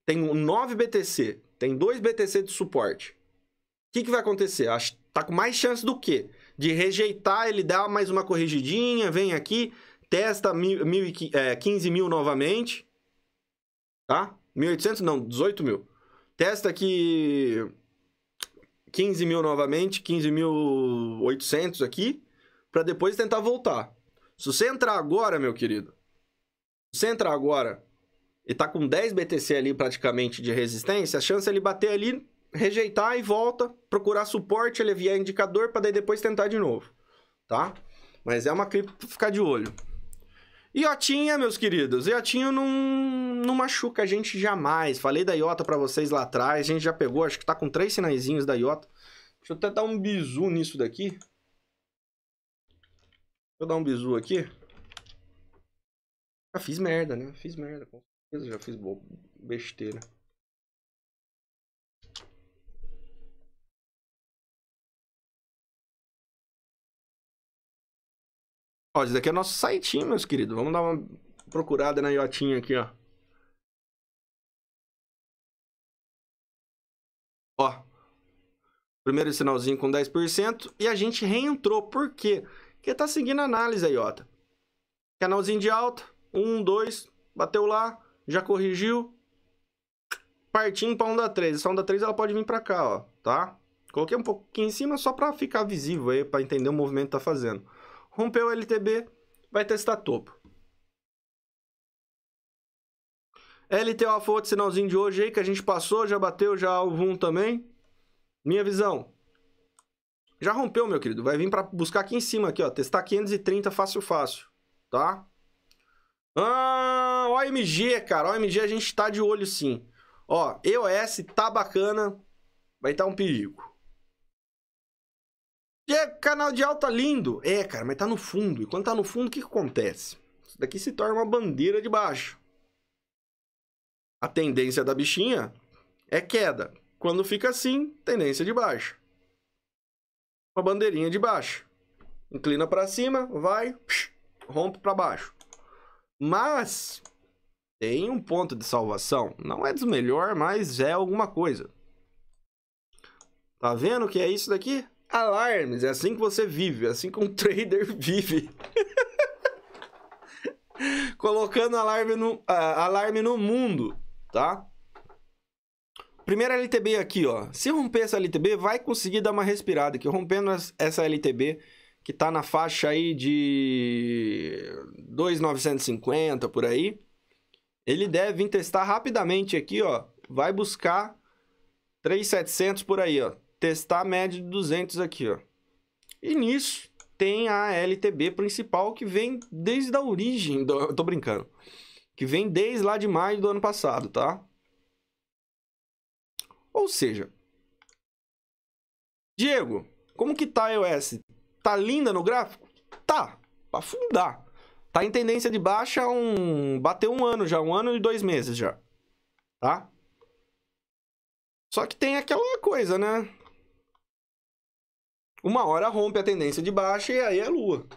tem 9 BTC, tem 2 BTC de suporte que, que vai acontecer? Acho tá com mais chance do que De rejeitar, ele dá mais uma corrigidinha, vem aqui, testa mil, mil e, é, 15 mil novamente, tá? 1.800 não, 18 mil. Testa aqui 15 mil novamente, 15.800 aqui, para depois tentar voltar. Se você entrar agora, meu querido, se você entrar agora e tá com 10 BTC ali praticamente de resistência, a chance é ele bater ali rejeitar e volta, procurar suporte, aliviar indicador para depois tentar de novo, tá? Mas é uma cripto ficar de olho. Iotinha, meus queridos, Iotinha não, não machuca a gente jamais. Falei da Iota para vocês lá atrás, a gente já pegou, acho que tá com três sinaizinhos da Iota. Deixa eu até dar um bizu nisso daqui. Deixa eu dar um bizu aqui. Já fiz merda, né? Fiz merda, com certeza já fiz besteira. Ó, esse daqui é nosso site, meus queridos. Vamos dar uma procurada na iotinha aqui, ó. Ó. Primeiro sinalzinho com 10% e a gente reentrou. Por quê? Porque tá seguindo a análise iota. Canalzinho de alta, um, dois, bateu lá, já corrigiu. Partindo para onda 3. Essa onda 3 ela pode vir para cá, ó, tá? Coloquei um pouquinho em cima só para ficar visível aí, para entender o movimento que tá fazendo rompeu o LTB, vai testar topo. LTO foi outro sinalzinho de hoje aí que a gente passou, já bateu, já o VUM também. Minha visão. Já rompeu, meu querido. Vai vir para buscar aqui em cima, aqui, ó. Testar 530 fácil, fácil. Tá? Ah, OMG, cara. OMG a gente tá de olho sim. Ó, EOS tá bacana. Vai estar tá um perigo. E é canal de alta lindo. É, cara, mas tá no fundo. E quando tá no fundo, o que, que acontece? Isso daqui se torna uma bandeira de baixo. A tendência da bichinha é queda. Quando fica assim, tendência de baixo. Uma bandeirinha de baixo. Inclina para cima, vai, rompe para baixo. Mas tem um ponto de salvação. Não é dos melhor, mas é alguma coisa. Tá vendo que é isso daqui? alarmes. É assim que você vive, é assim que um trader vive. Colocando alarme no, uh, alarme no mundo, tá? Primeira LTB aqui, ó. Se romper essa LTB, vai conseguir dar uma respirada aqui. Rompendo essa LTB, que tá na faixa aí de 2,950 por aí. Ele deve vir testar rapidamente aqui, ó. Vai buscar 3,700 por aí, ó testar a média de 200 aqui, ó. E nisso tem a LTB principal que vem desde a origem, do... eu tô brincando, que vem desde lá de maio do ano passado, tá? Ou seja, Diego, como que tá a iOS? Tá linda no gráfico? Tá, pra afundar. Tá em tendência de baixa um... bateu um ano já, um ano e dois meses já, tá? Só que tem aquela coisa, né? Uma hora rompe a tendência de baixa e aí é lua.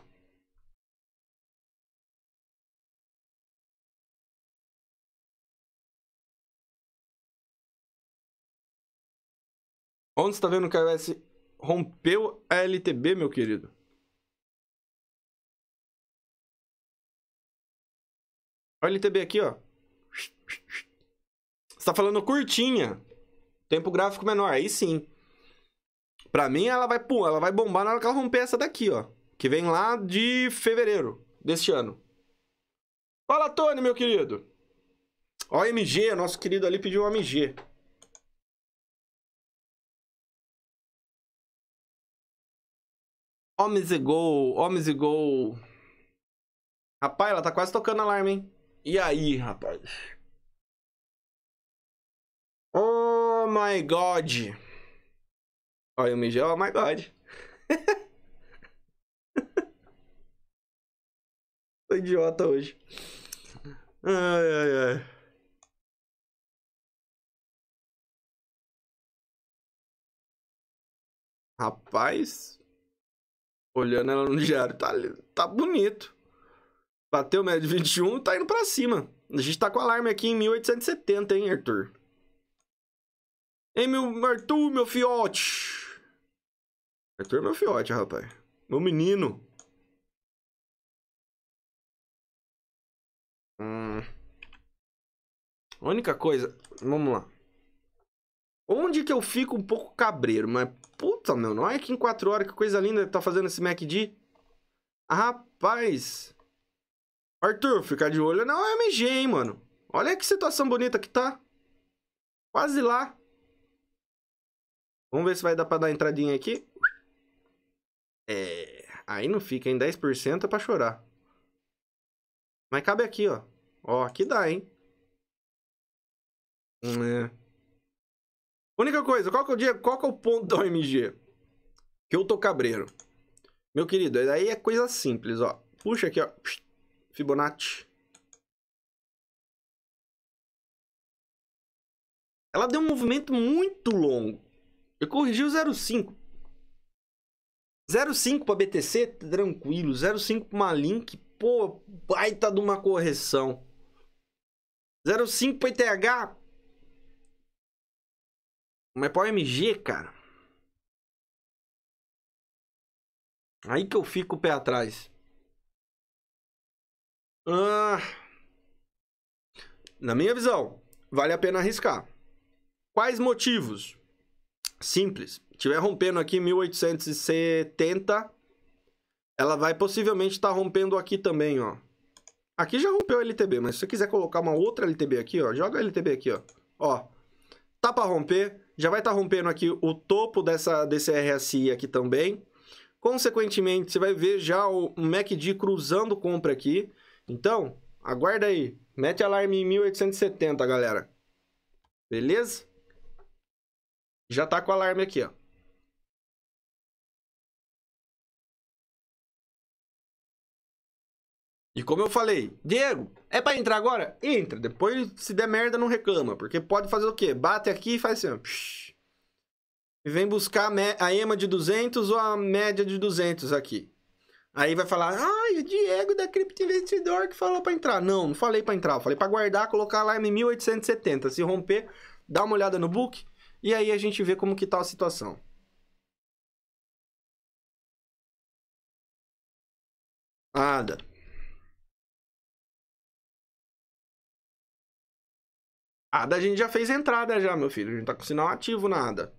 Onde está vendo que a US rompeu a LTB, meu querido? Olha a LTB aqui, ó. Você tá falando curtinha. Tempo gráfico menor, aí sim. Pra mim, ela vai, pum, ela vai bombar na hora que ela romper essa daqui, ó. Que vem lá de fevereiro deste ano. Fala, Tony, meu querido. Ó, MG, nosso querido ali pediu um MG. Homens e gol, homens e gol. Rapaz, ela tá quase tocando alarme, hein? E aí, rapaz? Oh my god. Olha, o Miguel, oh my god. Tô idiota hoje. Ai, ai, ai. Rapaz, olhando ela no diário, tá, tá bonito. Bateu médio de 21 tá indo pra cima. A gente tá com alarme aqui em 1870, hein, Arthur? Hein, meu Arthur, meu fiote? Arthur é meu fiote, rapaz. Meu menino. Hum. A única coisa... Vamos lá. Onde que eu fico um pouco cabreiro, mas... Puta, meu, não é que em 4 horas, que coisa linda tá fazendo esse MACD. Rapaz... Arthur, ficar de olho na OMG, hein, mano. Olha que situação bonita que tá. Quase lá. Vamos ver se vai dar pra dar entradinha aqui. É, aí não fica, em 10% é pra chorar. Mas cabe aqui, ó. Ó, aqui dá, hein? Hum, é. Única coisa, qual que é o dia, qual que é o ponto da OMG? Que eu tô cabreiro. Meu querido, aí é coisa simples, ó. Puxa aqui, ó. Fibonacci. Ela deu um movimento muito longo. Eu corrigi o 0,5. 0,5 para BTC, tranquilo. 0,5 para uma Link, pô, baita de uma correção. 0,5 para ETH. Mas é para MG, cara. Aí que eu fico o pé atrás. Ah, na minha visão, vale a pena arriscar. Quais motivos? simples. Tiver rompendo aqui 1870, ela vai possivelmente estar tá rompendo aqui também, ó. Aqui já rompeu a LTB, mas se você quiser colocar uma outra LTB aqui, ó, joga a LTB aqui, ó. Ó, tá para romper, já vai estar tá rompendo aqui o topo dessa desse RSI aqui também. Consequentemente, você vai ver já o MACD cruzando compra aqui. Então, aguarda aí. Mete alarme em 1870, galera. Beleza? Já tá com o alarme aqui, ó. E como eu falei, Diego, é para entrar agora? Entra. Depois, se der merda, não reclama. Porque pode fazer o quê? Bate aqui e faz assim, ó. Psh, e vem buscar a, EMA de 200 ou a média de 200 aqui. Aí vai falar, ah, o Diego da Cripto Investidor que falou para entrar. Não, não falei para entrar. Eu falei para guardar, colocar lá em 1870. Se romper, dá uma olhada no book. E aí a gente vê como que tá a situação. Nada. Ada a gente já fez entrada já, meu filho. A gente tá com sinal ativo nada.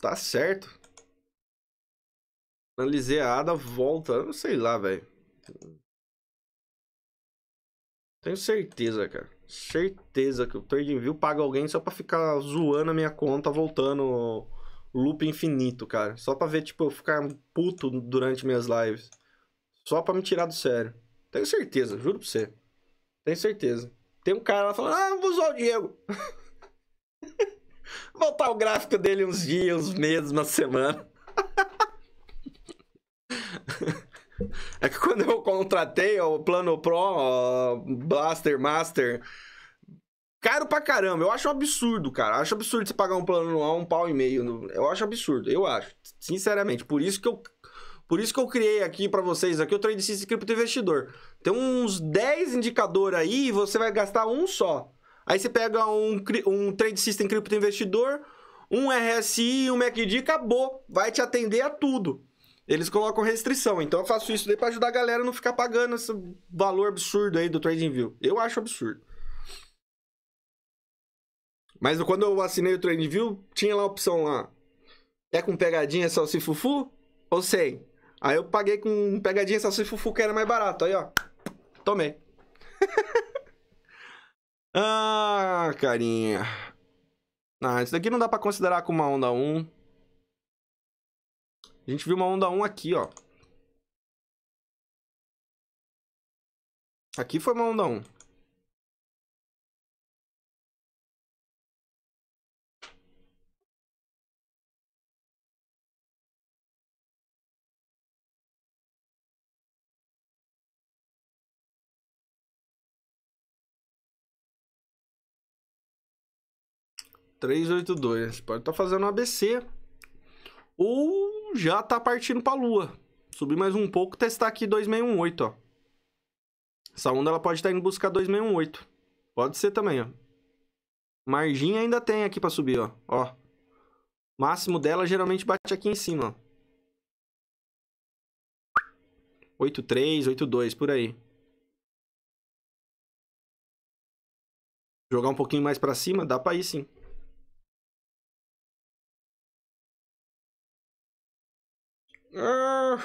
Tá certo. Analisei a ADA, volta. Eu sei lá, velho. Tenho certeza, cara. Certeza que o Trading View paga alguém só pra ficar zoando a minha conta, voltando loop infinito, cara. Só pra ver, tipo, eu ficar puto durante minhas lives. Só pra me tirar do sério. Tenho certeza, juro pra você. Tenho certeza. Tem um cara lá falando, ah, vou usar o Diego. Voltar o gráfico dele uns dias, uns meses, uma semana. É que quando eu contratei o Plano Pro, Blaster, Master, caro pra caramba. Eu acho um absurdo, cara. Eu acho absurdo você pagar um plano anual, um pau e meio. Eu acho absurdo, eu acho. Sinceramente, por isso que eu. Por isso que eu criei aqui para vocês aqui o Trade System Cripto Investidor. Tem uns 10 indicadores aí e você vai gastar um só. Aí você pega um, um Trade System Cripto Investidor, um RSI, um MACD, acabou. Vai te atender a tudo eles colocam restrição. Então eu faço isso daí pra ajudar a galera a não ficar pagando esse valor absurdo aí do TradingView. Eu acho absurdo. Mas quando eu assinei o TradingView, tinha lá a opção lá. É com pegadinha, salsifufu ou sem? Aí eu paguei com pegadinha, salsifufu que era mais barato. Aí, ó. Tomei. ah, carinha. Ah, isso daqui não dá pra considerar como uma onda 1. A gente viu uma onda 1 aqui, ó. Aqui foi uma onda 1. Três oito dois. Pode estar tá fazendo um ABC ou já tá partindo pra Lua. Subir mais um pouco, testar aqui 2618, ó. Essa onda ela pode estar tá indo buscar 2618. Pode ser também, ó. ainda tem aqui pra subir, ó. Ó. Máximo dela geralmente bate aqui em cima, ó. 8.2, por aí. Jogar um pouquinho mais pra cima, dá pra ir sim. O ah.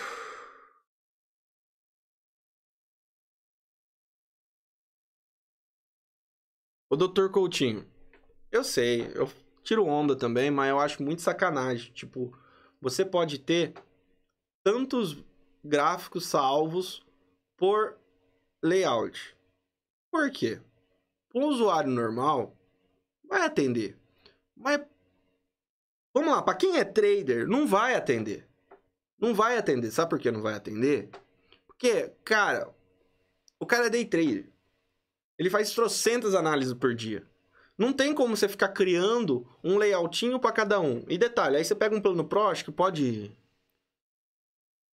Dr. Coutinho. Eu sei, eu tiro onda também, mas eu acho muito sacanagem. Tipo, você pode ter tantos gráficos salvos por layout. Por quê? Para um usuário normal, vai atender. Mas, vamos lá, para quem é trader, não vai atender. Não vai atender. Sabe por que não vai atender? Porque, cara, o cara é day trader. Ele faz trocentas análises por dia. Não tem como você ficar criando um layoutinho para cada um. E detalhe, aí você pega um plano PROS que pode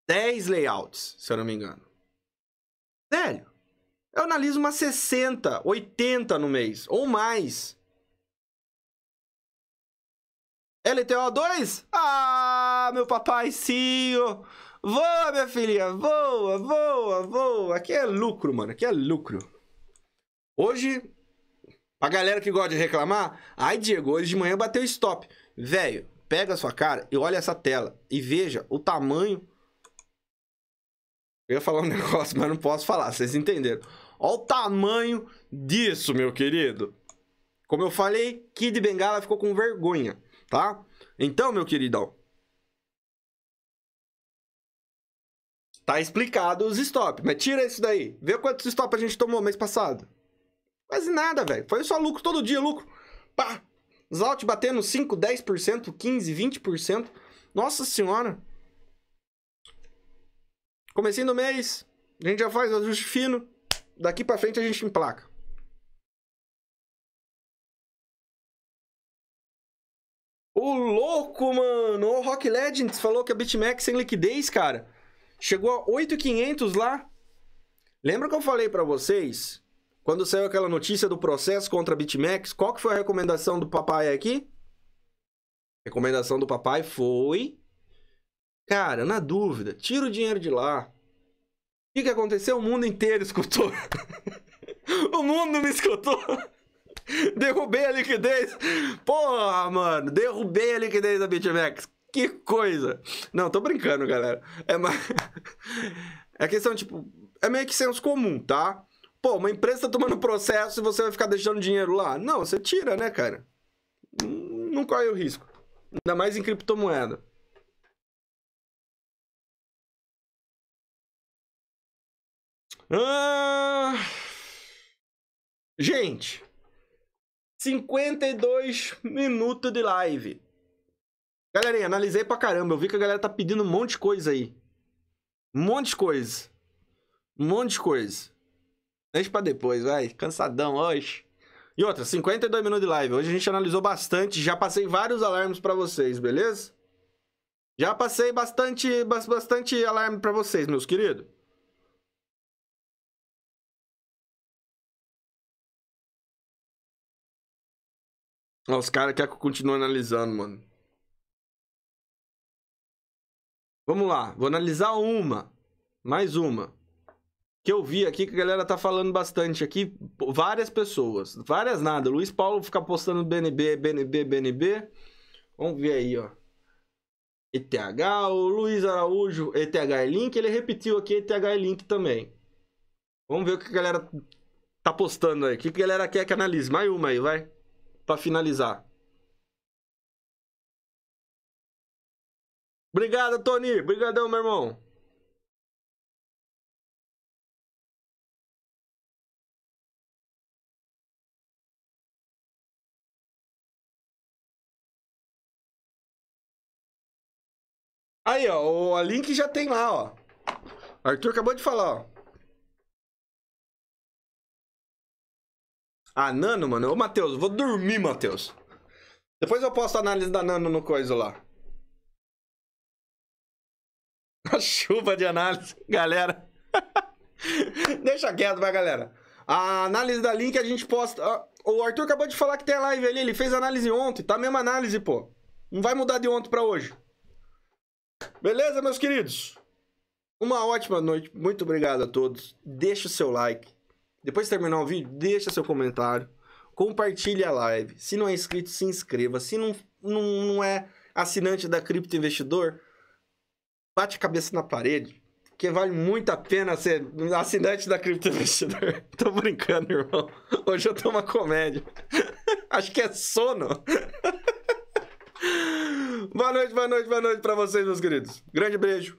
10 layouts, se eu não me engano. Velho, eu analiso umas 60, 80 no mês ou mais. LTO2? Ah, meu papaizinho! Voa, minha filha, Voa, voa, voa! Aqui é lucro, mano. Aqui é lucro. Hoje, pra galera que gosta de reclamar, ai, Diego, hoje de manhã bateu stop. Velho, pega a sua cara e olha essa tela e veja o tamanho. Eu ia falar um negócio, mas não posso falar, vocês entenderam. Olha o tamanho disso, meu querido. Como eu falei, Kid Bengala ficou com vergonha tá? Então, meu queridão, tá explicado os stop, mas tira isso daí. Vê quantos stop a gente tomou mês passado. Quase nada, velho. Foi só lucro todo dia, lucro. Pá! Zalt batendo 5, 10%, 15, 20%. Nossa senhora. Comecinho do mês, a gente já faz o ajuste fino. Daqui para frente a gente emplaca. O louco, mano! O Rock Legends falou que a BitMEX sem liquidez, cara. Chegou a 8,500 lá. Lembra que eu falei para vocês, quando saiu aquela notícia do processo contra a BitMEX, qual que foi a recomendação do papai aqui? A recomendação do papai foi... Cara, na dúvida, tira o dinheiro de lá. O que, que aconteceu? O mundo inteiro escutou. o mundo me escutou. derrubei a liquidez. Porra, mano, derrubei a liquidez da BitMEX. Que coisa! Não, tô brincando, galera. É uma... é questão, tipo, é meio que senso comum, tá? Pô, uma empresa tá tomando processo e você vai ficar deixando dinheiro lá. Não, você tira, né, cara? Não corre o risco. Ainda mais em criptomoeda. Ah... Gente, 52 minutos de live. Galerinha, analisei pra caramba. Eu vi que a galera tá pedindo um monte de coisa aí. Um monte de coisa. Um monte de coisa. Deixa pra depois, vai. Cansadão hoje. E outra, 52 minutos de live. Hoje a gente analisou bastante. Já passei vários alarmes para vocês, beleza? Já passei bastante, bastante alarme para vocês, meus queridos. Os caras querem que eu continue analisando, mano. Vamos lá, vou analisar uma. Mais uma. Que eu vi aqui que a galera tá falando bastante aqui. Várias pessoas. Várias nada. O Luiz Paulo fica postando BNB, BNB, BNB. Vamos ver aí, ó. ETH, o Luiz Araújo, ETH é Link, ele repetiu aqui ETH é Link também. Vamos ver o que a galera tá postando aí. O que a galera quer que analise? Mais uma aí, vai para finalizar. Obrigado, Tony. Obrigadão, meu irmão. Aí, ó, o a link já tem lá, ó. Arthur acabou de falar, ó. A ah, Nano, mano. Ô, Matheus, vou dormir, Matheus. Depois eu posto a análise da Nano no coisa lá. A chuva de análise, galera. Deixa quieto, vai, galera. A análise da Link a gente posta. Ah, o Arthur acabou de falar que tem a live ali. Ele fez análise ontem. Tá a mesma análise, pô. Não vai mudar de ontem para hoje. Beleza, meus queridos? Uma ótima noite. Muito obrigado a todos. Deixa o seu like. Depois de terminar o vídeo, deixa seu comentário, compartilhe a live. Se não é inscrito, se inscreva. Se não, não, não é assinante da Cripto Investidor, bate a cabeça na parede, porque vale muito a pena ser assinante da Cripto Investidor. Tô brincando, irmão. Hoje eu tô uma comédia. Acho que é sono. boa noite, boa noite, boa noite para vocês, meus queridos. Grande beijo.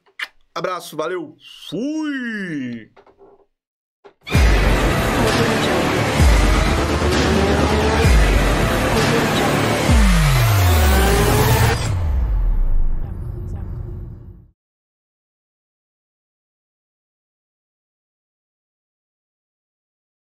Abraço, valeu. Fui!